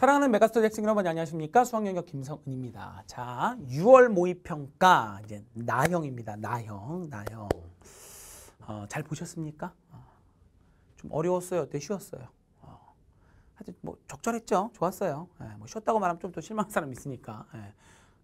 사랑하는 메가스터 잭슨 여러분 안녕하십니까? 수학영역 김성은입니다. 자, 6월 모의평가 이제 나형입니다. 나형, 나형. 어, 잘 보셨습니까? 어, 좀 어려웠어요. 어때 쉬웠어요? 어, 하여튼 뭐 적절했죠. 좋았어요. 예, 뭐 쉬웠다고 말하면 좀 더 실망한 사람 있으니까. 예.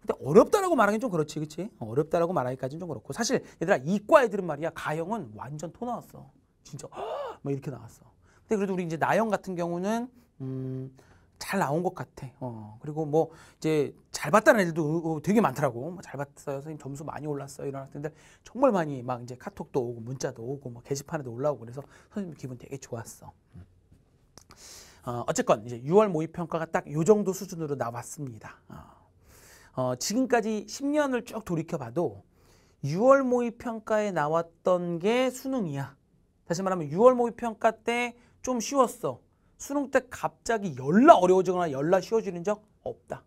근데 어렵다라고 말하긴 좀 그렇지, 그렇지? 어, 어렵다라고 말하기까지는 좀 그렇고 사실 얘들아 이과 애들은 말이야 가형은 완전 토 나왔어. 진짜 막 뭐 이렇게 나왔어. 근데 그래도 우리 이제 나형 같은 경우는 음. 잘 나온 것 같아. 어. 그리고 뭐 이제 잘 봤다는 애들도 되게 많더라고. 뭐 잘 봤어요. 선생님 점수 많이 올랐어요. 이런 학생들 정말 많이 막 이제 카톡도 오고 문자도 오고 막 뭐 게시판에도 올라오고 그래서 선생님 기분 되게 좋았어. 어, 어쨌건 이제 6월 모의 평가가 딱 요 정도 수준으로 나왔습니다. 어, 어 지금까지 10년을 쭉 돌이켜 봐도 6월 모의 평가에 나왔던 게 수능이야. 다시 말하면 6월 모의 평가 때 좀 쉬웠어. 수능 때 갑자기 열나 어려워지거나 열나 쉬워지는 적 없다.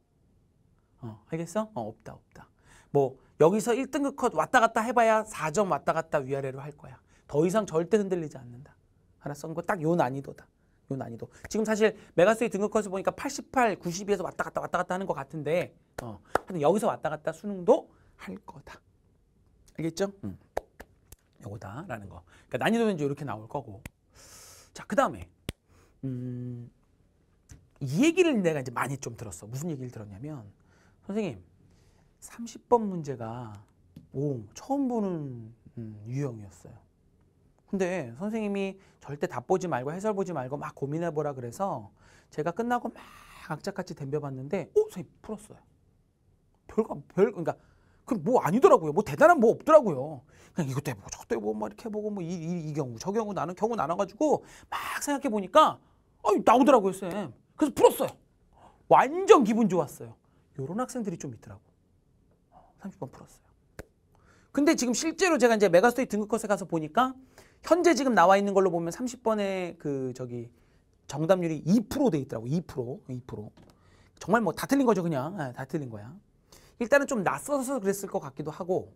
어, 알겠어? 어, 없다, 없다. 뭐 여기서 1등급 컷 왔다 갔다 해봐야 4점 왔다 갔다 위아래로 할 거야. 더 이상 절대 흔들리지 않는다. 알았어? 딱요 난이도다. 요 난이도. 지금 사실 메가스의 등급 컷을 보니까 88, 92에서 왔다 갔다 왔다 갔다 하는 것 같은데 어, 하여튼 여기서 왔다 갔다 수능도 할 거다. 알겠죠? 음. 요거다라는 거. 그러니까 난이도는 이제 이렇게 나올 거고. 자, 그 다음에 음, 이 얘기를 내가 이제 많이 좀 들었어. 무슨 얘기를 들었냐면 선생님 30번 문제가 오 처음 보는 음, 유형이었어요. 근데 선생님이 절대 답 보지 말고 해설 보지 말고 막 고민해 보라 그래서 제가 끝나고 막 악착같이 덤벼봤는데 오 어, 선생님 풀었어요. 별거 별 그러니까 그뭐 아니더라고요. 뭐 대단한 뭐 없더라고요. 그냥 이것도 해보고 저것도 해보고 막 뭐 이렇게 해보고 뭐이 이, 이 경우 저 경우 나는 경우 나눠가지고 막 생각해 보니까 나오더라고요, 쌤. 그래서 풀었어요. 완전 기분 좋았어요. 요런 학생들이 좀 있더라고. 30번 풀었어요. 근데 지금 실제로 제가 이제 메가스터디 등급컷에 가서 보니까 현재 지금 나와 있는 걸로 보면 30번의 그 저기 정답률이 2%돼 있더라고. 2%. 2%. 정말 뭐 다 틀린 거죠, 그냥. 네, 다 틀린 거야. 일단은 좀 낯서서 그랬을 것 같기도 하고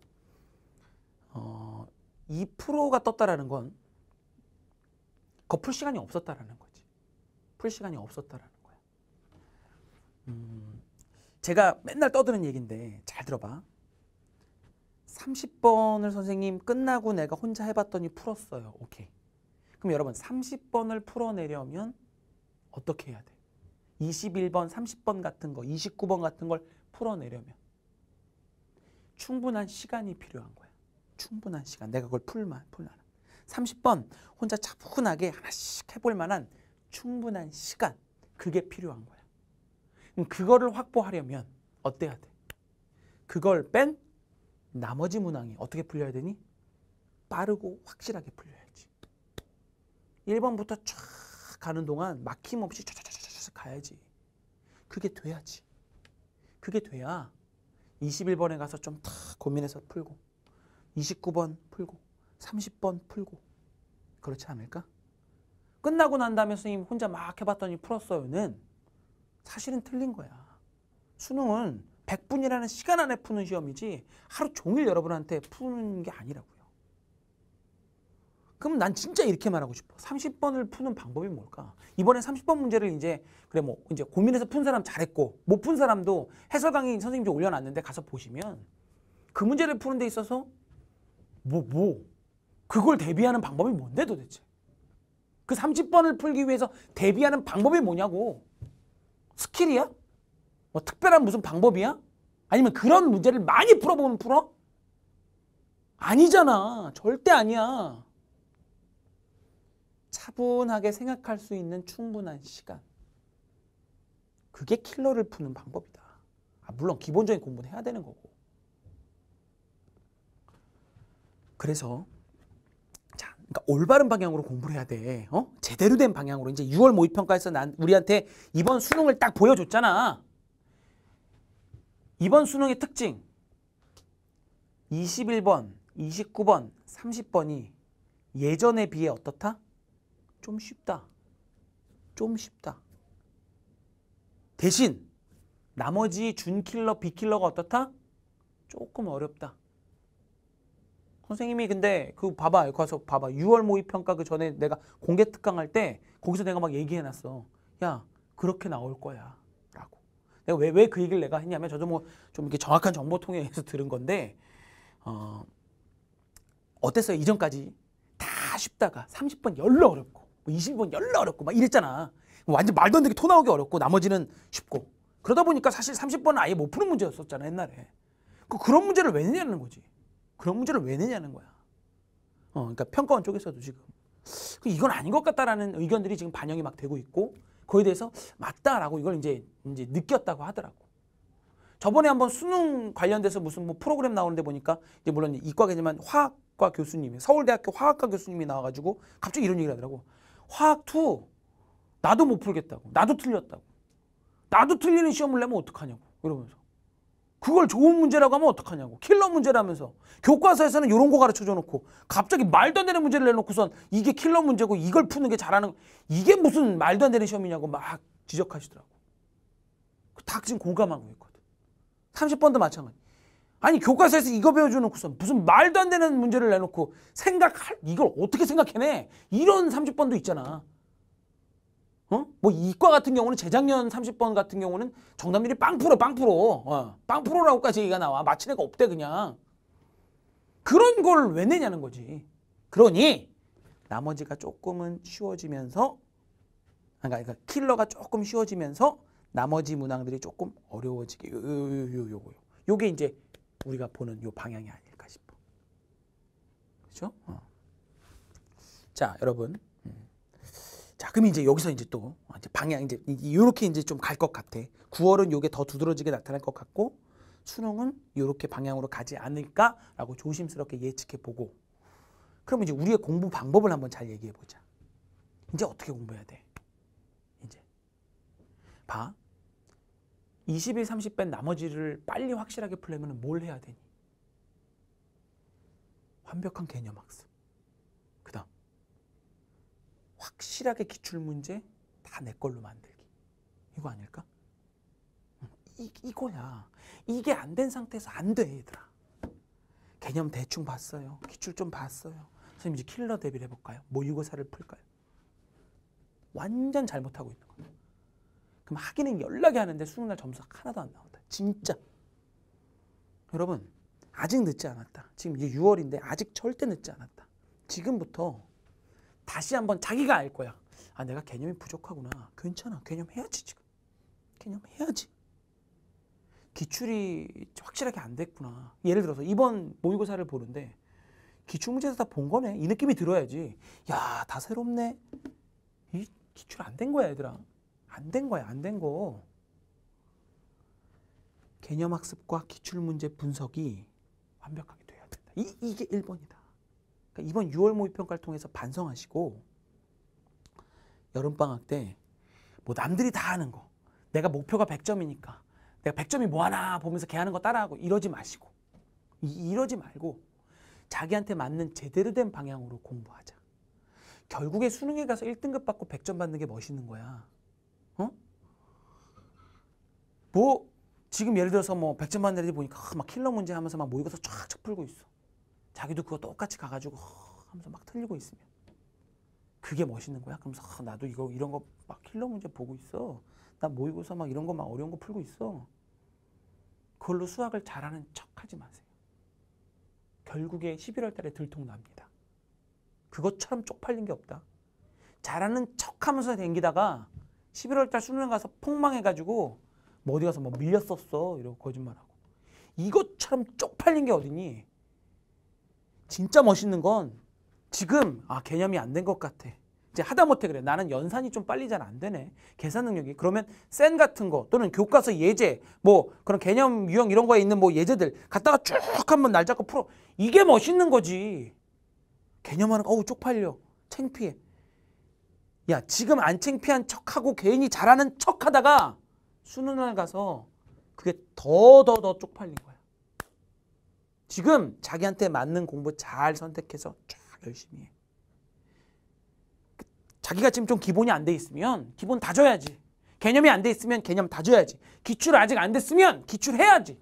어, 2%가 떴다라는 건 거 풀 시간이 없었다라는 거죠. 풀 시간이 없었다라는 거야. 음, 제가 맨날 떠드는 얘기인데 잘 들어봐. 30번을 선생님 끝나고 내가 혼자 해봤더니 풀었어요. 오케이. 그럼 여러분 30번을 풀어내려면 어떻게 해야 돼? 21번, 30번 같은 거, 29번 같은 걸 풀어내려면 충분한 시간이 필요한 거야. 충분한 시간. 내가 그걸 풀만, 풀만. 30번 혼자 차분하게 하나씩 해볼 만한 충분한 시간 그게 필요한 거야. 그럼 그거를 확보하려면 어때야 돼? 그걸 뺀 나머지 문항이 어떻게 풀려야 되니? 빠르고 확실하게 풀려야지. 1번부터 쫙 가는 동안 막힘없이 쫙쫙쫙 가야지. 그게 돼야지. 그게 돼야 21번에 가서 좀탁 고민해서 풀고 29번 풀고 30번 풀고 그렇지 않을까? 끝나고 난 다음에 선생님 혼자 막 해봤더니 풀었어요는 사실은 틀린 거야. 수능은 100분이라는 시간 안에 푸는 시험이지 하루 종일 여러분한테 푸는 게 아니라고요. 그럼 난 진짜 이렇게 말하고 싶어. 30번을 푸는 방법이 뭘까? 이번에 30번 문제를 이제 그래 뭐 이제 고민해서 푼 사람 잘했고 못 푼 사람도 해설 강의 선생님 좀 올려놨는데 가서 보시면 그 문제를 푸는 데 있어서 뭐뭐 뭐? 그걸 대비하는 방법이 뭔데 도대체? 그 30번을 풀기 위해서 대비하는 방법이 뭐냐고. 스킬이야? 뭐 특별한 무슨 방법이야? 아니면 그런 문제를 많이 풀어보면 풀어? 아니잖아. 절대 아니야. 차분하게 생각할 수 있는 충분한 시간. 그게 킬러를 푸는 방법이다. 아, 물론 기본적인 공부는 해야 되는 거고. 그래서 그러니까 올바른 방향으로 공부를 해야 돼. 어? 제대로 된 방향으로. 이제 6월 모의평가에서 난 우리한테 이번 수능을 딱 보여줬잖아. 이번 수능의 특징. 21번, 29번, 30번이 예전에 비해 어떻다? 좀 쉽다. 좀 쉽다. 대신 나머지 준킬러, 비킬러가 어떻다? 조금 어렵다. 선생님이 근데 그 봐봐 가서 그 봐봐 6월 모의 평가 그 전에 내가 공개 특강 할 때 거기서 내가 막 얘기해놨어 야 그렇게 나올 거야 라고 내가 왜왜그 얘기를 내가 했냐면 저도 뭐 좀 이렇게 정확한 정보 통해서 들은 건데 어 어땠어요 이전까지 다 쉽다가 30번 열러 어렵고 20번 뭐 열러 어렵고 막 이랬잖아 완전 말도 안 되게 토 나오기 어렵고 나머지는 쉽고 그러다 보니까 사실 30번은 아예 못 푸는 문제였었잖아 옛날에 그 그런 문제를 왜 내냐는 거지 그런 문제를 왜 내냐는 거야. 어, 그러니까 평가원 쪽에서도 지금 그 이건 아닌 것 같다라는 의견들이 지금 반영이 막 되고 있고 거기에 대해서 맞다라고 이걸 이제 이제 느꼈다고 하더라고. 저번에 한번 수능 관련돼서 무슨 뭐 프로그램 나오는데 보니까 이제 물론 이과겠지만 화학과 교수님이 서울대학교 화학과 교수님이 나와가지고 갑자기 이런 얘기를 하더라고. 화학 2 나도 못 풀겠다고. 나도 틀렸다고. 나도 틀리는 시험을 내면 어떡하냐고. 이러면서. 그걸 좋은 문제라고 하면 어떡하냐고. 킬러 문제라면서. 교과서에서는 이런 거 가르쳐 줘놓고 갑자기 말도 안 되는 문제를 내놓고선 이게 킬러 문제고 이걸 푸는 게 잘하는 이게 무슨 말도 안 되는 시험이냐고 막 지적하시더라고. 그 다 지금 공감하고 있거든. 30번도 마찬가지. 아니 교과서에서 이거 배워줘놓고선 무슨 말도 안 되는 문제를 내놓고 생각할 이걸 어떻게 생각해내 이런 30번도 있잖아. 어? 뭐 이과 같은 경우는 재작년 30번 같은 경우는 정답률이 빵프로 빵프로 어, 빵프로라고까지 얘기가 나와 마친 애가 없대 그냥 그런 걸 왜 내냐는 거지 그러니 나머지가 조금은 쉬워지면서 그러니까 킬러가 조금 쉬워지면서 나머지 문항들이 조금 어려워지게 요, 요, 요, 요, 요. 게 이제 우리가 보는 요 방향이 아닐까 싶어 그렇죠? 어. 자 여러분 자, 그럼 이제 여기서 이제 또 이제 방향 이제 이렇게 이제 좀 갈 것 같아. 9월은 요게 더 두드러지게 나타날 것 같고 수능은 이렇게 방향으로 가지 않을까라고 조심스럽게 예측해 보고 그러 이제 우리의 공부 방법을 한번 잘 얘기해 보자. 이제 어떻게 공부해야 돼? 이제 봐. 20일 30뺀 나머지를 빨리 확실하게 풀려면 뭘 해야 되니? 완벽한 개념 학습. 확실하게 기출문제 다 내 걸로 만들기. 이거 아닐까? 음, 이, 이거야. 이게 안 된 상태에서 안 돼, 얘들아. 개념 대충 봤어요. 기출 좀 봤어요. 선생님 이제 킬러 대비를 해볼까요? 모의고사를 풀까요? 완전 잘못하고 있는 거야. 그럼 학인은 연락이 하는데 수능날 점수 하나도 안 나온다. 진짜. 여러분 아직 늦지 않았다. 지금 이제 6월인데 아직 절대 늦지 않았다. 지금부터 다시 한번 자기가 알 거야. 아 내가 개념이 부족하구나. 괜찮아. 개념 해야지 지금. 개념 해야지. 기출이 확실하게 안 됐구나. 예를 들어서 이번 모의고사를 보는데 기출 문제도 다 본 거네. 이 느낌이 들어야지. 야, 다 새롭네. 이 기출 안 된 거야, 얘들아. 안 된 거야, 안 된 거. 개념 학습과 기출 문제 분석이 완벽하게 돼야 된다. 이, 이게 1번이다. 그러니까 이번 6월 모의평가를 통해서 반성하시고 여름방학 때 뭐 남들이 다 하는 거 내가 목표가 100점이니까 내가 100점이 뭐하나 보면서 걔 하는 거 따라하고 이러지 마시고 이, 이러지 말고 자기한테 맞는 제대로 된 방향으로 공부하자. 결국에 수능에 가서 1등급 받고 100점 받는 게 멋있는 거야. 어? 뭐 지금 예를 들어서 뭐 100점 받는 애들이 보니까 막 킬러 문제 하면서 막 모의고사 쫙쫙 풀고 있어. 자기도 그거 똑같이 가가지고 하면서 막 틀리고 있으면 그게 멋있는 거야? 그러면서 나도 이거 이런 거 막 킬러 문제 보고 있어. 나 모의고사 막 이런 거 막 어려운 거 풀고 있어. 그걸로 수학을 잘하는 척하지 마세요. 결국에 11월 달에 들통납니다. 그것처럼 쪽팔린 게 없다. 잘하는 척하면서 댕기다가 11월 달 수능 가서 폭망해가지고 뭐 어디 가서 뭐 밀렸었어 이러고 거짓말하고 이것처럼 쪽팔린 게 어디니? 진짜 멋있는 건 지금 아 개념이 안 된 것 같아. 이제 하다못해 그래. 나는 연산이 좀 빨리 잘 안 되네. 계산 능력이. 그러면 센 같은 거 또는 교과서 예제 뭐 그런 개념 유형 이런 거에 있는 뭐 예제들 갖다가 쭉 한번 날 잡고 풀어. 이게 멋있는 거지. 개념하는 거 어우 쪽팔려. 창피해. 야 지금 안 창피한 척하고 괜히 잘하는 척하다가 수능날 가서 그게 더 더 더 쪽팔린 지금 자기한테 맞는 공부 잘 선택해서 쫙 열심히 해. 자기가 지금 좀 기본이 안 돼 있으면 기본 다 줘야지. 개념이 안 돼 있으면 개념 다 줘야지. 기출 아직 안 됐으면 기출 해야지.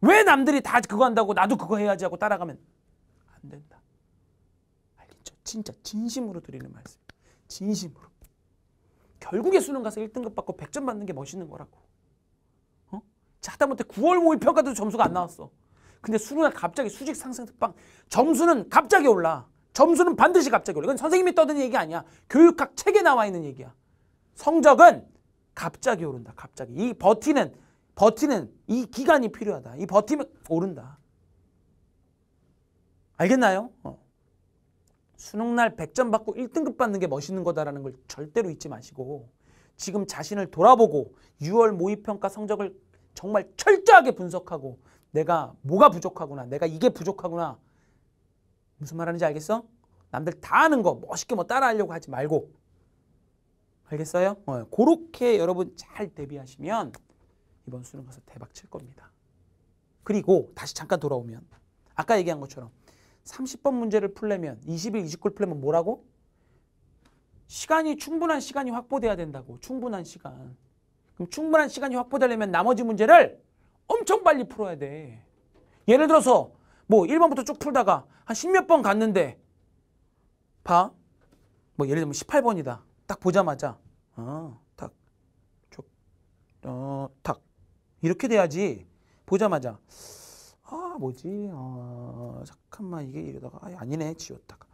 왜 남들이 다 그거 한다고 나도 그거 해야지 하고 따라가면 안 된다. 알겠죠? 진짜 진심으로 드리는 말씀. 진심으로. 결국에 수능 가서 1등급 받고 100점 받는 게 멋있는 거라고. 어? 하다못해 9월 모의평가도 점수가 안 나왔어. 근데 수능은 갑자기 수직 상승 특방 점수는 갑자기 올라. 점수는 반드시 갑자기 올라. 이건 선생님이 떠드는 얘기 아니야. 교육학 책에 나와 있는 얘기야. 성적은 갑자기 오른다. 갑자기. 이 버티는 버티는 이 기간이 필요하다. 이 버티면 오른다. 알겠나요? 어. 수능 날 100점 받고 1등급 받는 게 멋있는 거다라는 걸 절대로 잊지 마시고 지금 자신을 돌아보고 6월 모의평가 성적을 정말 철저하게 분석하고 내가 뭐가 부족하구나. 내가 이게 부족하구나. 무슨 말하는지 알겠어? 남들 다아는거 멋있게 뭐 따라하려고 하지 말고 알겠어요? 어, 그렇게 여러분 잘 대비하시면 이번 수능 가서 대박 칠 겁니다. 그리고 다시 잠깐 돌아오면 아까 얘기한 것처럼 30번 문제를 풀려면 20일 20글 풀려면 뭐라고? 시간이 충분한 시간이 확보돼야 된다고 충분한 시간 그럼 충분한 시간이 확보되려면 나머지 문제를 엄청 빨리 풀어야 돼. 예를 들어서 뭐 1번부터 쭉 풀다가 한 십몇 번 갔는데 봐. 뭐 예를 들면 18번이다. 딱 보자마자 어, 탁, 쭉, 어, 탁 이렇게 돼야지 보자마자 아 뭐지 어, 잠깐만 이게 이러다가 아, 아니네 지웠다가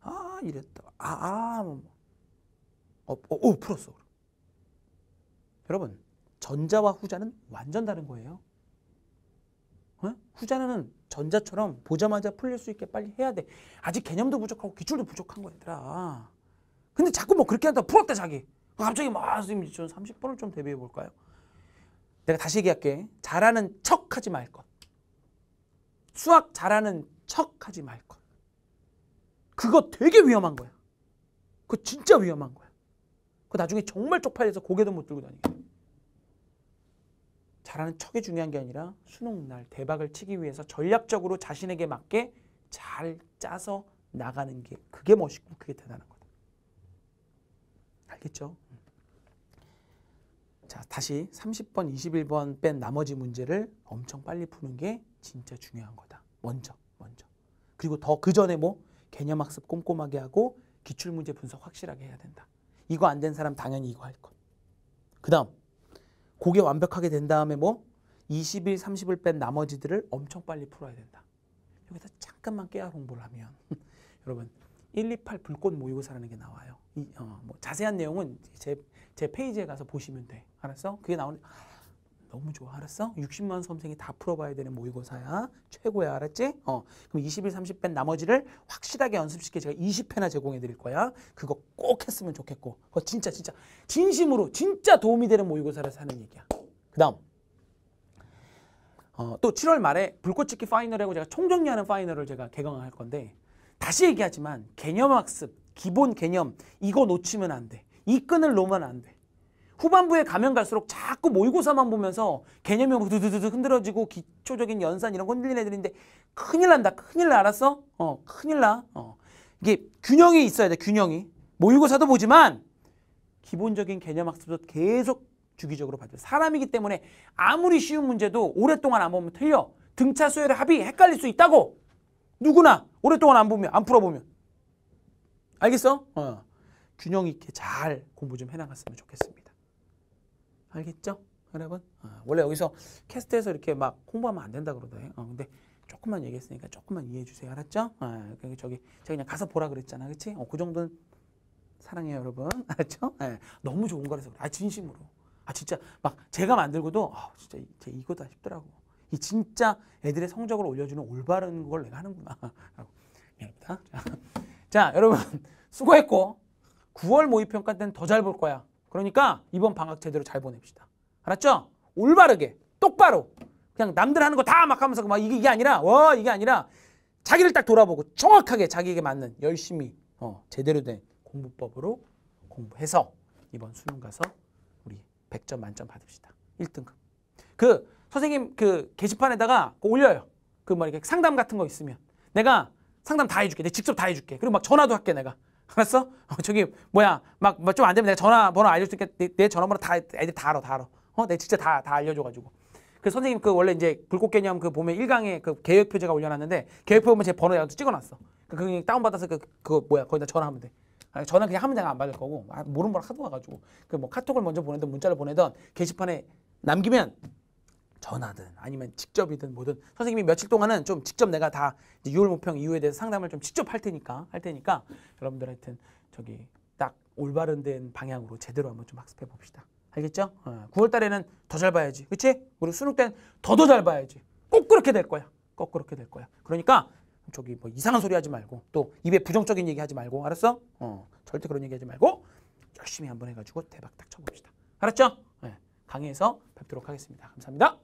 아 이랬다가 아아 아, 아 뭐, 뭐. 어, 어, 어 풀었어 여러분 전자와 후자는 완전 다른 거예요 어? 후자는 전자처럼 보자마자 풀릴 수 있게 빨리 해야 돼. 아직 개념도 부족하고 기출도 부족한 거 얘들아. 근데 자꾸 뭐 그렇게 한다. 풀었다, 자기. 갑자기 막, 아, 선생님, 저 30번을 좀 대비해 볼까요? 내가 다시 얘기할게. 잘하는 척 하지 말 것. 수학 잘하는 척 하지 말 것. 그거 되게 위험한 거야. 그거 진짜 위험한 거야. 그 나중에 정말 쪽팔려서 고개도 못 들고 다니게. 잘하는 척이 중요한 게 아니라 수능 날 대박을 치기 위해서 전략적으로 자신에게 맞게 잘 짜서 나가는 게 그게 멋있고 그게 대단한 거다. 알겠죠? 자, 다시 30번, 21번 뺀 나머지 문제를 엄청 빨리 푸는 게 진짜 중요한 거다. 먼저, 먼저. 그리고 더 그 전에 뭐 개념 학습 꼼꼼하게 하고 기출 문제 분석 확실하게 해야 된다. 이거 안 된 사람 당연히 이거 할 것. 그다음 고게 완벽하게 된 다음에 뭐 20일, 30일 뺀 나머지들을 엄청 빨리 풀어야 된다. 여기서 잠깐만 깨알 공부를 하면 여러분 128 불꽃 모의고사라는 게 나와요. 이, 어, 뭐 자세한 내용은 제, 제 페이지에 가서 보시면 돼. 알았어? 그게 나오는 너무 좋아. 알았어? 60만 선생이다 풀어봐야 되는 모의고사야. 최고야. 알았지? 어. 그럼 20일, 30회 나머지를 확실하게 연습시켜 제가 20회나 제공해 드릴 거야. 그거 꼭 했으면 좋겠고. 그거 진짜 진짜 진심으로 진짜 도움이 되는 모의고사라서 하는 얘기야. 그 다음. 어, 또 7월 말에 불꽃찍기 파이널이라고 제가 총정리하는 파이널을 제가 개강할 건데 다시 얘기하지만 개념 학습, 기본 개념 이거 놓치면 안 돼. 이 끈을 놓으면 안 돼. 후반부에 가면 갈수록 자꾸 모의고사만 보면서 개념이 두두두두 흔들어지고 기초적인 연산 이런 거 흔들린 애들인데 큰일 난다. 큰일 나. 알았어? 어, 큰일 나. 어. 이게 균형이 있어야 돼. 균형이. 모의고사도 보지만 기본적인 개념 학습도 계속 주기적으로 봐줘 사람이기 때문에 아무리 쉬운 문제도 오랫동안 안 보면 틀려. 등차 수열의 합이 헷갈릴 수 있다고. 누구나 오랫동안 안 보면 안 풀어보면. 알겠어? 어. 균형 있게 잘 공부 좀 해나갔으면 좋겠습니다. 알겠죠? 여러분? 어, 원래 여기서 캐스트에서 이렇게 막 홍보하면 안 된다 그러더니 어, 근데 조금만 얘기했으니까 조금만 이해해 주세요. 알았죠? 아, 어, 저기 제가 그냥 가서 보라 그랬잖아. 그치? 어, 그 정도는 사랑해요, 여러분. 알았죠? 네, 너무 좋은 거라서 그래. 아, 진심으로. 아, 진짜 막 제가 만들고도 아, 진짜 제 이거다 싶더라고. 이 진짜 애들의 성적을 올려주는 올바른 걸 내가 하는구나. 미안합니다. 자 여러분 수고했고 9월 모의평가 때는 더 잘 볼 거야. 그러니까 이번 방학 제대로 잘 보냅시다. 알았죠? 올바르게, 똑바로. 그냥 남들 하는 거 다 막 하면서 막 이게, 이게 아니라, 와, 이게 아니라 자기를 딱 돌아보고 정확하게 자기에게 맞는 열심히 어, 제대로 된 공부법으로 공부해서 이번 수능 가서 우리 100점 만점 받읍시다. 1등급. 그 선생님 그 게시판에다가 올려요. 그뭐 이렇게 상담 같은 거 있으면 내가 상담 다 해줄게. 내가 직접 다 해줄게. 그리고 막 전화도 할게 내가. 알았어? 어, 저기 뭐야 막 좀안 되면 내가 전화번호 알려줄게 내, 내 전화번호 다 애들 다 알아 다 알아 어? 내가 진짜 다, 다 알려줘가지고 그 선생님 그 원래 이제 불꽃 개념 그 보면 일강에그 계획표 제가 올려놨는데 계획표 보면 제 번호 내가 찍어놨어 그 그냥 다운받아서 그, 그 뭐야 거기다 전화하면 돼아 전화 그냥 하면 내가 안 받을 거고 아, 모르는 걸 하도 와가지고 그 뭐 카톡을 먼저 보내든 문자를 보내든 게시판에 남기면 전화든 아니면 직접이든 뭐든 선생님이 며칠 동안은 좀 직접 내가 다 이제 유월 모평 이후에 대해서 상담을 좀 직접 할 테니까 할 테니까 여러분들 하여튼 저기 딱 올바른 된 방향으로 제대로 한번 좀 학습해 봅시다. 알겠죠? 어, 9월 달에는 더 잘 봐야지. 그렇지? 우리 수능 때는 더더 잘 봐야지. 꼭 그렇게 될 거야. 꼭 그렇게 될 거야. 그러니까 저기 뭐 이상한 소리 하지 말고 또 입에 부정적인 얘기 하지 말고 알았어? 어, 절대 그런 얘기 하지 말고 열심히 한번 해가지고 대박 딱 쳐봅시다. 알았죠? 네, 강의에서 뵙도록 하겠습니다. 감사합니다.